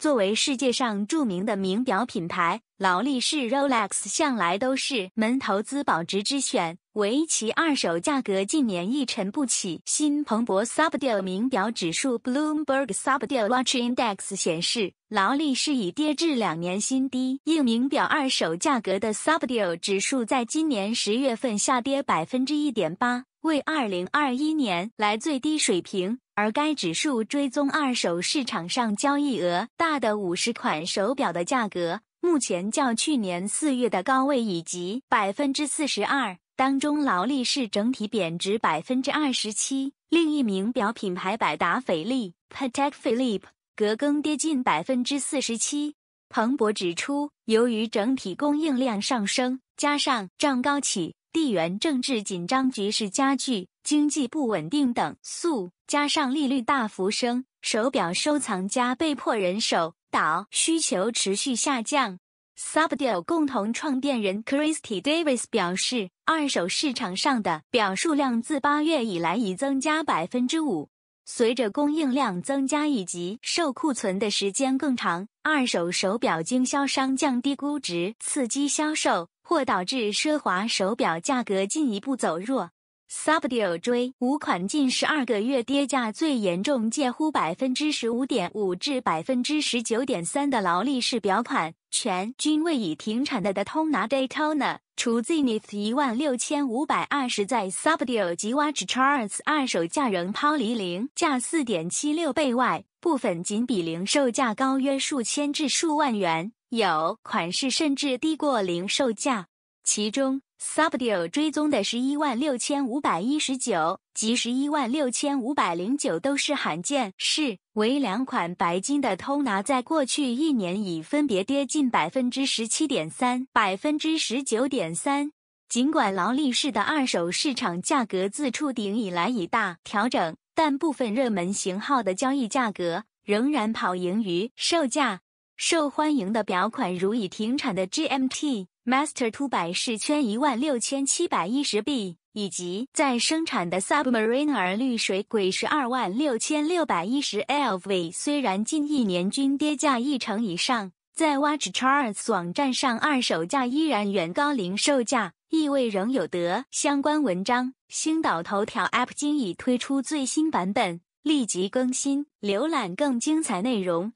作为世界上著名的名表品牌，劳力士 （Rolex） 向来都是门投资保值之选，唯其二手价格近年一沉不起。新彭博 s u b d u l 名表指数 （Bloomberg s u b d u l Watch Index） 显示，劳力士已跌至两年新低。应名表二手价格的 s u b d u l 指数在今年十月份下跌百分之一点八，为二零二一年来最低水平。而该指数追踪二手市场上交易额大的五十款手表的价格，目前较去年四月的高位以及百分之四十二当中，劳力士整体贬值百分之二十七，另一名表品牌百达翡丽 （Patek Philippe） 则更跌近百分之四十七。彭博指出，由于整体供应量上升，加上涨高起。地缘政治紧张局势加剧、经济不稳定等素，加上利率大幅升，手表收藏家被迫人手，倒，需求持续下降。s u b d i a l 共同创办人 Christy Davis 表示，二手市场上的表数量自八月以来已增加百分之五。随着供应量增加以及售库存的时间更长，二手手表经销商降低估值，刺激销售。或导致奢华手表价格进一步走弱。Subdue 追五款近十二个月跌价最严重，介乎百分之十五点五至百分之十九点三的劳力士表款，全均未已停产的的通拿 Daytona，除 Zenith 一万六千五百二十在 Subdue 及 Watch Charts 二手价仍抛离零价四点七六倍外，部分仅比零售价高约数千至数万元，有款式甚至低过零售价，其中。Subdue 追踪的十一万六千五百一十九及十一万六千五百零九都是罕见，是为两款白金的偷拿，在过去一年已分别跌近百分之十七点三、百分之十九点三。尽管劳力士的二手市场价格自触顶以来已大调整，但部分热门型号的交易价格仍然跑赢于售价。受欢迎的表款如已停产的 GMT。Master 凸版是圈一万六千七百一十 B，以及在生产的 Submariner 绿水鬼十二万六千六百一十 LV，虽然近一年均跌价一成以上，在 WatchCharles 网站上二手价依然远高零售价，意味仍有得。相关文章：星岛头条 App 今已推出最新版本，立即更新，浏览更精彩内容。